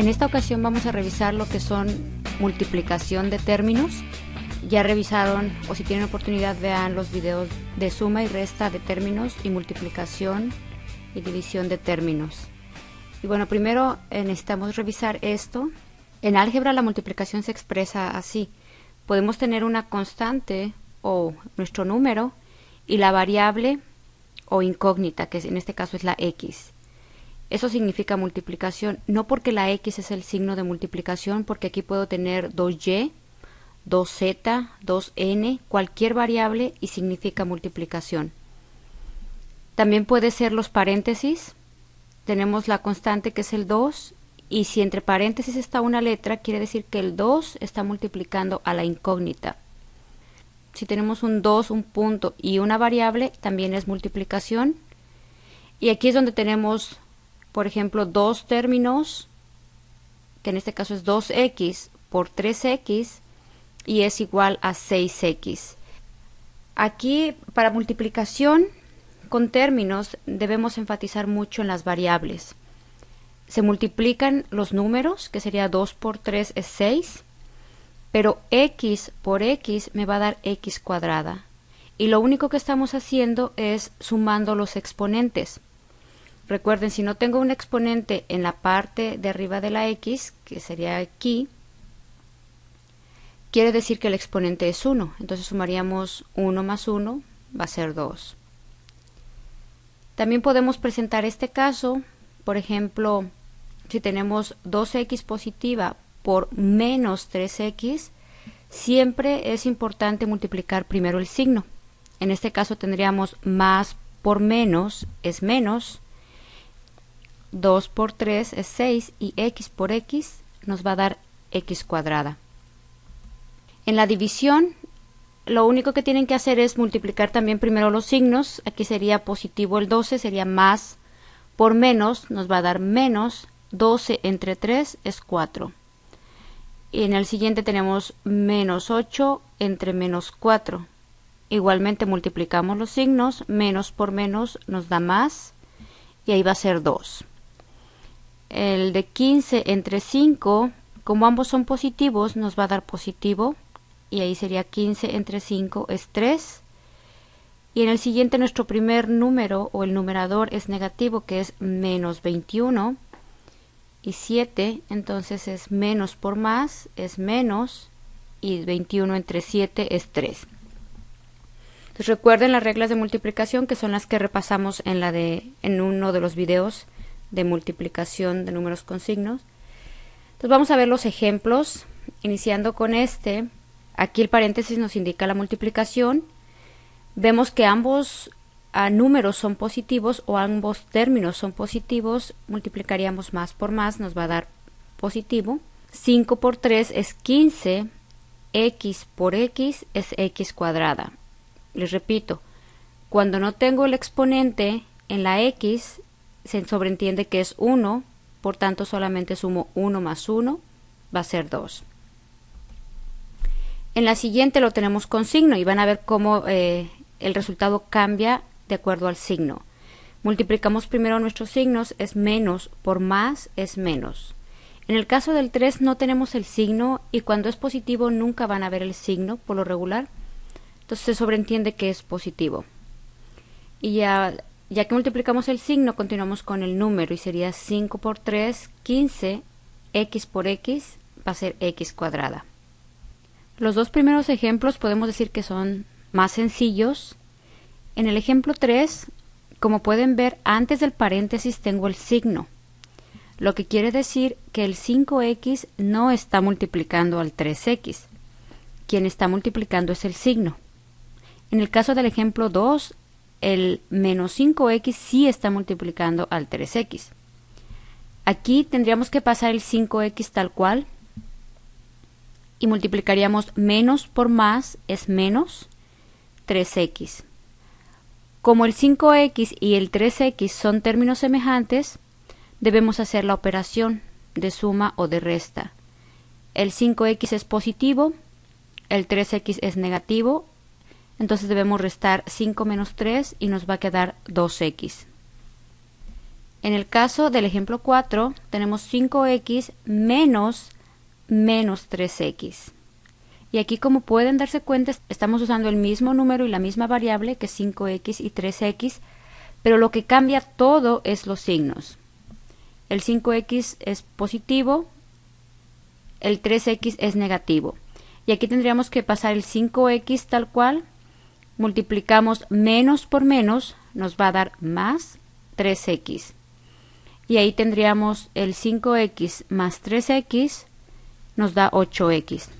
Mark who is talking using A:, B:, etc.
A: En esta ocasión vamos a revisar lo que son multiplicación de términos. Ya revisaron o si tienen oportunidad vean los videos de suma y resta de términos y multiplicación y división de términos. Y bueno, primero eh, necesitamos revisar esto. En álgebra la multiplicación se expresa así. Podemos tener una constante o nuestro número y la variable o incógnita, que en este caso es la x. Eso significa multiplicación, no porque la X es el signo de multiplicación, porque aquí puedo tener 2Y, 2Z, 2N, cualquier variable y significa multiplicación. También puede ser los paréntesis. Tenemos la constante que es el 2 y si entre paréntesis está una letra, quiere decir que el 2 está multiplicando a la incógnita. Si tenemos un 2, un punto y una variable, también es multiplicación. Y aquí es donde tenemos por ejemplo, dos términos, que en este caso es 2x por 3x y es igual a 6x. Aquí para multiplicación con términos debemos enfatizar mucho en las variables. Se multiplican los números, que sería 2 por 3 es 6, pero x por x me va a dar x cuadrada. Y lo único que estamos haciendo es sumando los exponentes. Recuerden, si no tengo un exponente en la parte de arriba de la x, que sería aquí, quiere decir que el exponente es 1. Entonces sumaríamos 1 más 1, va a ser 2. También podemos presentar este caso, por ejemplo, si tenemos 2x positiva por menos 3x, siempre es importante multiplicar primero el signo. En este caso tendríamos más por menos es menos, 2 por 3 es 6 y x por x nos va a dar x cuadrada. En la división, lo único que tienen que hacer es multiplicar también primero los signos. Aquí sería positivo el 12, sería más por menos, nos va a dar menos 12 entre 3 es 4. Y en el siguiente tenemos menos 8 entre menos 4. Igualmente multiplicamos los signos, menos por menos nos da más y ahí va a ser 2. El de 15 entre 5, como ambos son positivos, nos va a dar positivo. Y ahí sería 15 entre 5 es 3. Y en el siguiente nuestro primer número o el numerador es negativo, que es menos 21. Y 7, entonces es menos por más, es menos. Y 21 entre 7 es 3. Entonces recuerden las reglas de multiplicación que son las que repasamos en, la de, en uno de los videos de multiplicación de números con signos. Entonces vamos a ver los ejemplos, iniciando con este. Aquí el paréntesis nos indica la multiplicación. Vemos que ambos números son positivos o ambos términos son positivos, multiplicaríamos más por más, nos va a dar positivo. 5 por 3 es 15, x por x es x cuadrada. Les repito, cuando no tengo el exponente en la x, se sobreentiende que es 1, por tanto solamente sumo 1 más 1, va a ser 2. En la siguiente lo tenemos con signo y van a ver cómo eh, el resultado cambia de acuerdo al signo. Multiplicamos primero nuestros signos, es menos por más es menos. En el caso del 3 no tenemos el signo y cuando es positivo nunca van a ver el signo por lo regular. Entonces se sobreentiende que es positivo. Y ya ya que multiplicamos el signo, continuamos con el número y sería 5 por 3, 15, x por x va a ser x cuadrada. Los dos primeros ejemplos podemos decir que son más sencillos. En el ejemplo 3, como pueden ver, antes del paréntesis tengo el signo, lo que quiere decir que el 5x no está multiplicando al 3x. Quien está multiplicando es el signo. En el caso del ejemplo 2, el menos 5x sí está multiplicando al 3x. Aquí tendríamos que pasar el 5x tal cual y multiplicaríamos menos por más es menos 3x. Como el 5x y el 3x son términos semejantes, debemos hacer la operación de suma o de resta. El 5x es positivo, el 3x es negativo entonces debemos restar 5 menos 3 y nos va a quedar 2x. En el caso del ejemplo 4, tenemos 5x menos menos 3x. Y aquí, como pueden darse cuenta, estamos usando el mismo número y la misma variable que 5x y 3x, pero lo que cambia todo es los signos. El 5x es positivo, el 3x es negativo. Y aquí tendríamos que pasar el 5x tal cual multiplicamos menos por menos, nos va a dar más 3x. Y ahí tendríamos el 5x más 3x, nos da 8x.